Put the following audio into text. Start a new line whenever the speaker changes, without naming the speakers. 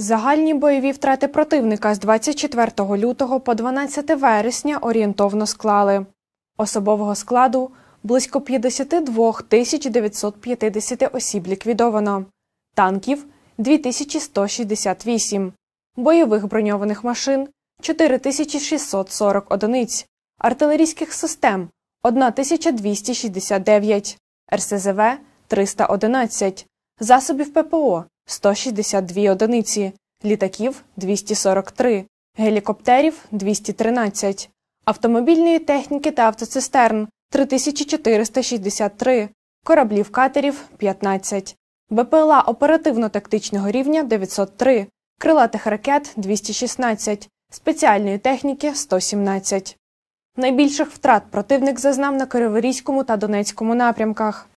Загальні бойові втрати противника з 24 лютого по 12 вересня орієнтовно склали. Особового складу близько 52 950 осіб ліквідовано, танків 2168, бойових броньованих машин 4640 одиниць, артилерійських систем 1269, РСЗВ 311, засобів ППО 162 одиниці, літаків 243, гелікоптерів 213, автомобільної техніки та автоцистерн 3463, кораблів катерів 15, БПЛА оперативно-тактичного рівня 903, крилатих ракет 216, спеціальної техніки 117. Найбільших втрат противник зазнав на Криворізькому та Донецькому напрямках.